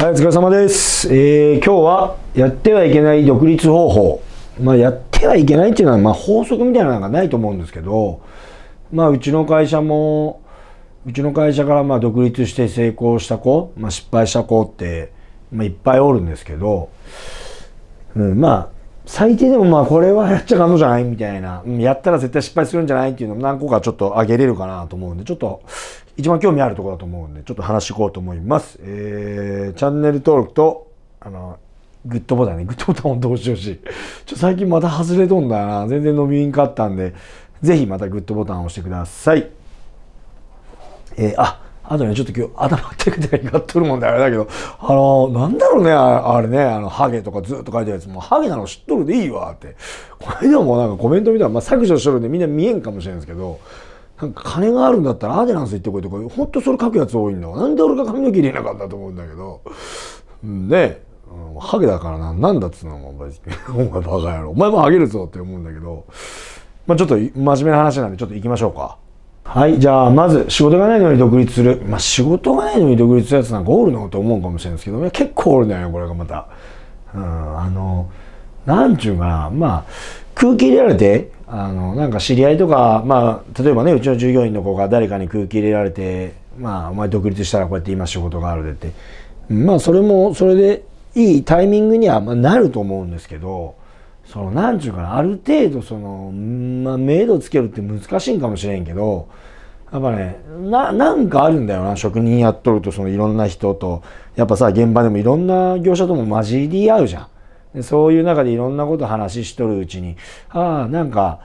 はい、お疲れ様です。えー、今日はやってはいけない独立方法。まあ、やってはいけないっていうのは、まあ、法則みたいなのがないと思うんですけど、まあ、うちの会社も、うちの会社からまあ独立して成功した子、まあ、失敗した子って、まあ、いっぱいおるんですけど、うん、まあ、最低でもまあこれはやっちゃかんのじゃないみたいな、うん、やったら絶対失敗するんじゃないっていうのも何個かちょっとあげれるかなと思うんで、ちょっと一番興味あるところだと思うんで、ちょっと話していこうと思います。えー、チャンネル登録と、あの、グッドボタンね、グッドボタンを押してほし、ちょ最近また外れとんだな、全然伸びんかったんで、ぜひまたグッドボタンを押してください。えー、あ、あとね、ちょっと今日頭テクテクやっとるもんであれだけど、あの、なんだろうね、あれね、あの、ハゲとかずっと書いてるやつ、もうハゲなの知っとるでいいわって。この間もなんかコメント見たら、まあ、削除しとるんでみんな見えんかもしれないんですけど、なんか金があるんだったらアデランス行ってこいとかほんとそれ書くやつ多いんだなんで俺が髪の毛入れなかったと思うんだけど、ねうん、ハゲだからななんだっつうのお前お前バカ野郎お前もハゲるぞって思うんだけど、まあ、ちょっと真面目な話なんでちょっと行きましょうか。はいじゃあまず仕事がないのに独立するまあ仕事がないのに独立するやつなんかおるのと思うかもしれないですけど結構おるんだよねこれがまた。うん、あのなんちゅうかなまあ空気入れられて、あの、なんか知り合いとか、まあ、例えばね、うちの従業員の子が誰かに空気入れられて、まあ、お前独立したらこうやって今仕事があるでって。まあ、それも、それでいいタイミングにはなると思うんですけど、その、なんちゅうかな、ある程度、その、まあ、明度つけるって難しいんかもしれんけど、やっぱね、な、なんかあるんだよな、職人やっとると、そのいろんな人と、やっぱさ、現場でもいろんな業者とも混じり合うじゃん。でそういう中でいろんなこと話しとるうちにああなんか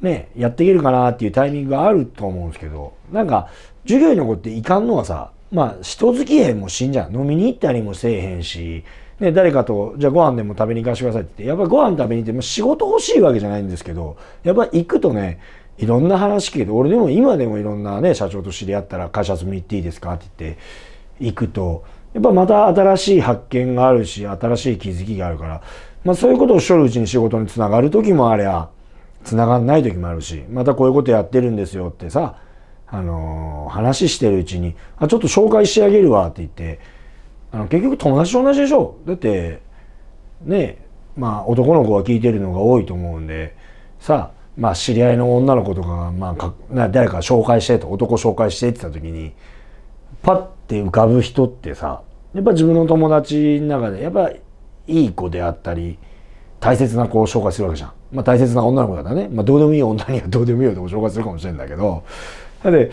ねやっていけるかなっていうタイミングがあると思うんですけどなんか授業に残っていかんのはさまあ人付き合いもしんじゃん飲みに行ったりもせえへんし、ね、誰かとじゃあご飯でも食べに行かしてくださいって言ってやっぱご飯食べに行っても仕事欲しいわけじゃないんですけどやっぱ行くとねいろんな話聞けて俺でも今でもいろんなね社長と知り合ったら会社遊びに行っていいですかって言って行くとやっぱまた新しい発見があるし、新しい気づきがあるから、まあそういうことをしょるうちに仕事につながる時もありゃ、つながんない時もあるし、またこういうことやってるんですよってさ、あのー、話してるうちに、あ、ちょっと紹介してあげるわって言って、あの、結局友達と同じでしょだって、ねまあ男の子は聞いてるのが多いと思うんで、さ、まあ知り合いの女の子とかが、まあ誰か紹介してと、男紹介してって言った時に、パッて浮かぶ人ってさやっぱ自分の友達の中でやっぱいい子であったり大切な子を紹介するわけじゃん。まあ大切な女の子だったらね。まあどうでもいい女には どうでもいいよって紹介するかもしれんだけど。だって、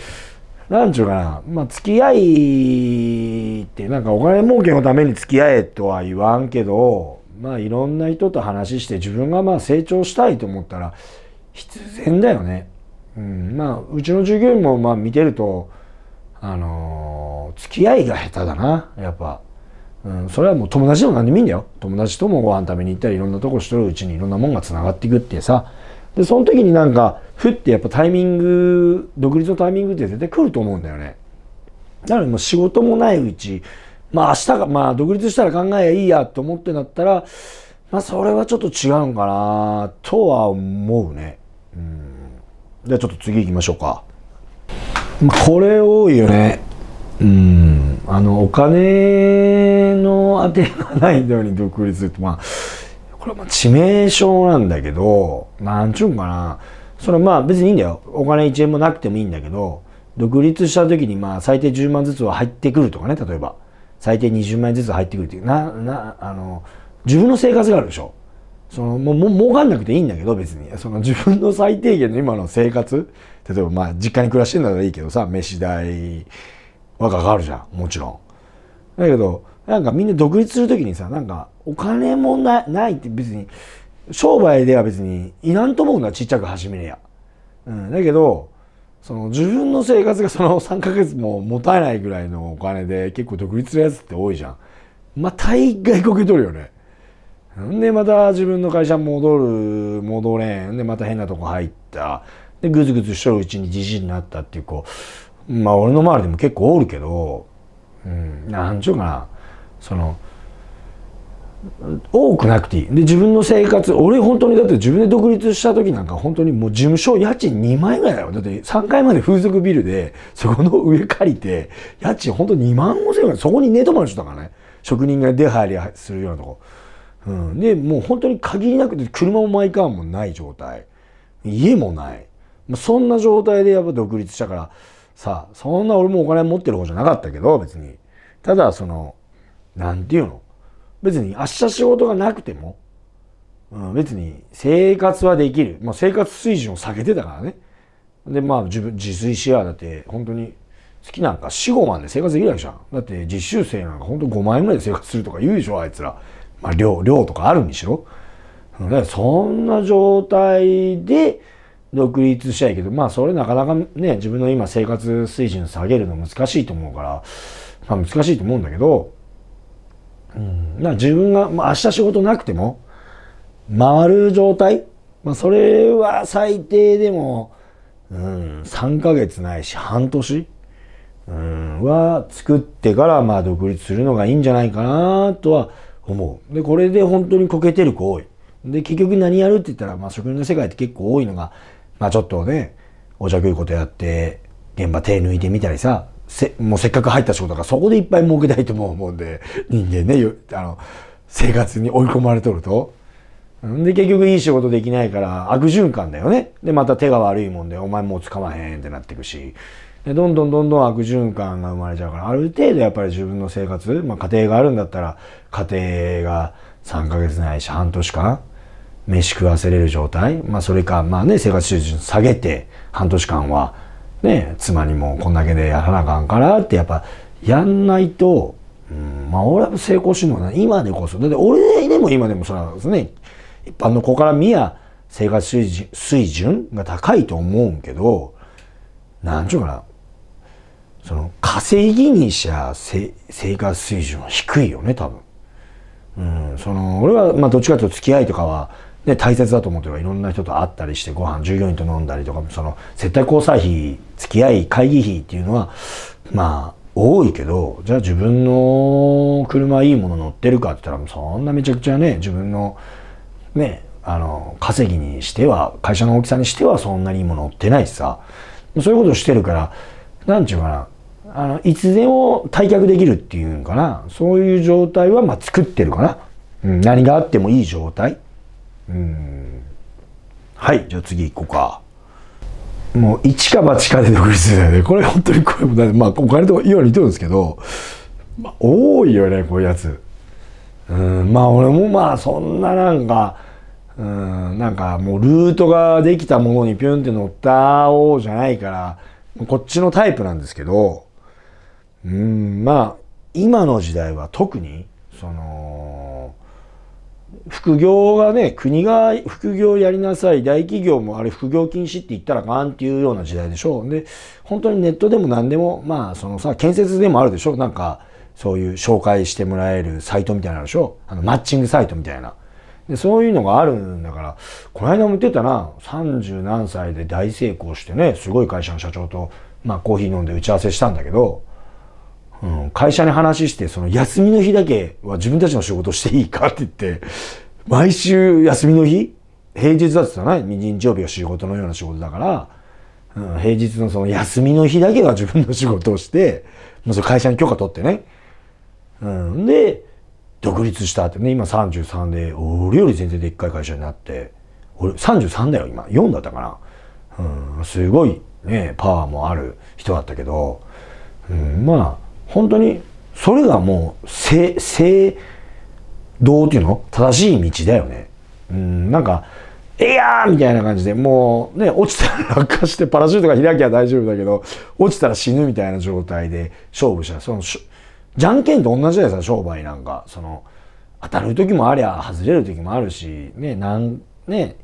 なんちゅうかな。まあ付き合いってなんかお金儲けのために付き合えとは言わんけど、まあいろんな人と話して自分がまあ成長したいと思ったら必然だよね。うん。まあうちの従業員もまあ見てると、あのー、付き合いが下手だなやっぱ、うん、それはもう友達でも何でもいいんだよ友達ともご飯食べに行ったりいろんなとこしとるうちにいろんなもんがつながっていくってさでその時になんかふってやっぱタイミング独立のタイミングって絶対来ると思うんだよねだからもう仕事もないうちまあ明日がまあ独立したら考えはいいやと思ってなったらまあそれはちょっと違うんかなとは思うねうんじゃあちょっと次行きましょうかこれ多いよねうんあのお金の当てがないのに独立ってまあこれはまあ致命傷なんだけどなんちゅうんかなそれはまあ別にいいんだよお金1円もなくてもいいんだけど独立した時にまあ最低10万ずつは入ってくるとかね例えば最低20万円ずつ入ってくるっていうななあの自分の生活があるでしょそのもう儲かんなくていいんだけど別にその自分の最低限の今の生活例えばまあ実家に暮らしてるならいいけどさ飯代はかかるじゃんもちろん。だけどなんかみんな独立する時にさなんかお金もないって別に商売では別にいなんと思うのはちっちゃく始めりゃ。うん、だけどその自分の生活がその3ヶ月も持たないぐらいのお金で結構独立するやつって多いじゃん。まあ大概こけとるよね。んでまた自分の会社戻る戻れんでまた変なとこ入ったで、ぐずぐずしとるうちにじじになったっていう子、まあ俺の周りでも結構おるけど、うん、なんちゅうかな、その、多くなくていい。で、自分の生活、俺本当にだって自分で独立した時なんか本当にもう事務所家賃2万円ぐらいだよ。だって3階まで風俗ビルで、そこの上借りて、家賃本当2万5千円ぐらい。そこに寝泊まりしてたからね。職人が出入りするようなとこ。うん。で、もう本当に限りなくて車もマイカーもない状態。家もない。まあ、そんな状態でやっぱ独立したからさそんな俺もお金持ってる方じゃなかったけど別にただその何て言うの別に明日仕事がなくても、うん、別に生活はできる、まあ、生活水準を下げてたからねでまあ自分自炊しやだって本当に好きなんか45万で生活できないじゃんだって実習生なんかほんと5万円ぐらいで生活するとか言うでしょあいつらまあ量量とかあるにしろだからそんな状態で独立したいけど、まあそれなかなかね、自分の今生活水準下げるの難しいと思うから、まあ難しいと思うんだけど、うん、自分が、まあ明日仕事なくても、回る状態、まあそれは最低でも、うん、3ヶ月ないし半年、うん、は作ってからまあ独立するのがいいんじゃないかなとは思う。で、これで本当にこけてる子多い。で、結局何やるって言ったら、まあ職人の世界って結構多いのが、まあちょっとね、おじゃくいことやって、現場手抜いてみたりさ、せ、もうせっかく入った仕事がそこでいっぱい儲けたいと思うんで、人間ね、あの、生活に追い込まれとると。んで、結局いい仕事できないから悪循環だよね。で、また手が悪いもんで、お前もう捕まへんってなってくし。で、どんどんどんどん悪循環が生まれちゃうから、ある程度やっぱり自分の生活、まあ家庭があるんだったら、家庭が3ヶ月ないし半年間、飯食わせれる状態、まあ、それか、まあね、生活水準下げて、半年間は、ね、妻にもこんだけでやらなあかんからって、やっぱ、やんないと、うん、まあ、俺は成功しんのかな。今でこそ。だって、俺でも今でもそうなんですね。一般の子から見や、生活水準水準が高いと思うんけど、なんちゅうかな。その、稼ぎにしゃ、生活水準は低いよね、多分。うん、その、俺は、まあ、どっちかというと付き合いとかは、で、大切だと思ってるかいろんな人と会ったりしてご飯従業員と飲んだりとかその接待交際費付き合い会議費っていうのはまあ多いけどじゃあ自分の車いいもの乗ってるかって言ったらそんなめちゃくちゃね自分のねあの稼ぎにしては会社の大きさにしてはそんなにいいもの乗ってないしさそういうことしてるから何ちゅうかなあのいつでも退却できるっていうんかなそういう状態はまあ作ってるかな、うん、何があってもいい状態うんはいじゃあ次行こうかもう一か八かで独立だよねこれ本当にこれもまあお金とようれてるんですけど、まあ、多いよねこういうやつうんまあ俺もまあそんななんかうんなんかもうルートができたものにピュンって乗った王じゃないからこっちのタイプなんですけどうんまあ今の時代は特にその副業がね、国が副業やりなさい、大企業もあれ副業禁止って言ったらガンっていうような時代でしょ。で、本当にネットでも何でも、まあそのさ、建設でもあるでしょ。なんか、そういう紹介してもらえるサイトみたいなのでしょ。あの、マッチングサイトみたいな。で、そういうのがあるんだから、この間も言ってたな、30何歳で大成功してね、すごい会社の社長と、まあコーヒー飲んで打ち合わせしたんだけど、うん、会社に話して、その休みの日だけは自分たちの仕事していいかって言って、毎週休みの日平日だって言ったらね、日曜日は仕事のような仕事だから、うん、平日のその休みの日だけは自分の仕事をして、もうそ会社に許可取ってね。うん、で、独立したってね、今33で、俺より全然でっかい会社になって、俺33だよ、今。4だったかな。うん、すごいね、パワーもある人だったけど、うん、まあ、本当にそれがもう正正道っていうの正しい道だよね。うんなんか「えやー!」みたいな感じでもうね落ちたら落下してパラシュートが開きゃ大丈夫だけど落ちたら死ぬみたいな状態で勝負したそのじゃんけんと同じじゃないですか商売なんかその当たる時もありゃ外れる時もあるしねなんね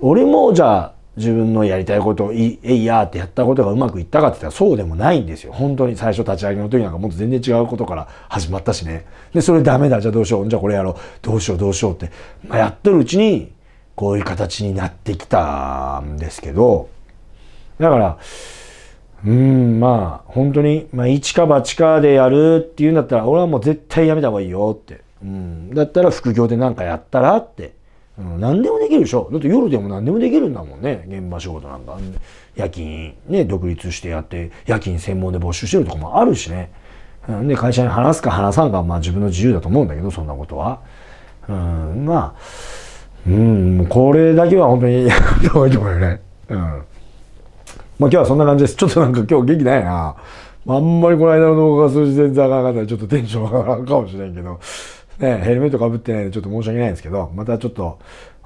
俺もじゃあ自分のやりたいことをい、えいやーってやったことがうまくいったかって言ったらそうでもないんですよ。本当に最初立ち上げの時なんかもっと全然違うことから始まったしね。で、それダメだ、じゃあどうしよう、じゃあこれやろう、どうしよう、どうしようって、まあ、やってるうちに、こういう形になってきたんですけど、だから、うん、まあ、本当に、まあ、一か八かでやるっていうんだったら、俺はもう絶対やめた方がいいよって。うん、だったら副業で何かやったらってうん、何でもできるでしょ。だって夜でも何でもできるんだもんね。現場仕事なんか。夜勤、ね、独立してやって、夜勤専門で募集してるとこもあるしね。うん、で、会社に話すか話さんか、まあ自分の自由だと思うんだけど、そんなことは。うん、まあ、うん、これだけは本当にやめた方がいいと思うよね。うん。まあ今日はそんな感じです。ちょっとなんか今日元気ないな。あんまりこの間の動画が数字全然上がらなかったらちょっとテンション上がらんかもしれんけど。ね、ヘルメットかぶってないんでちょっと申し訳ないんですけど、またちょっと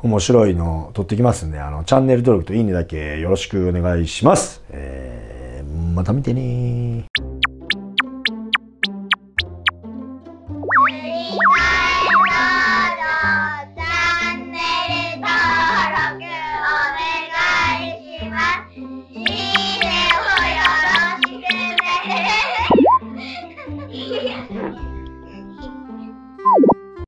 面白いの撮ってきますんで、あの、チャンネル登録といいねだけよろしくお願いします。えー、また見てね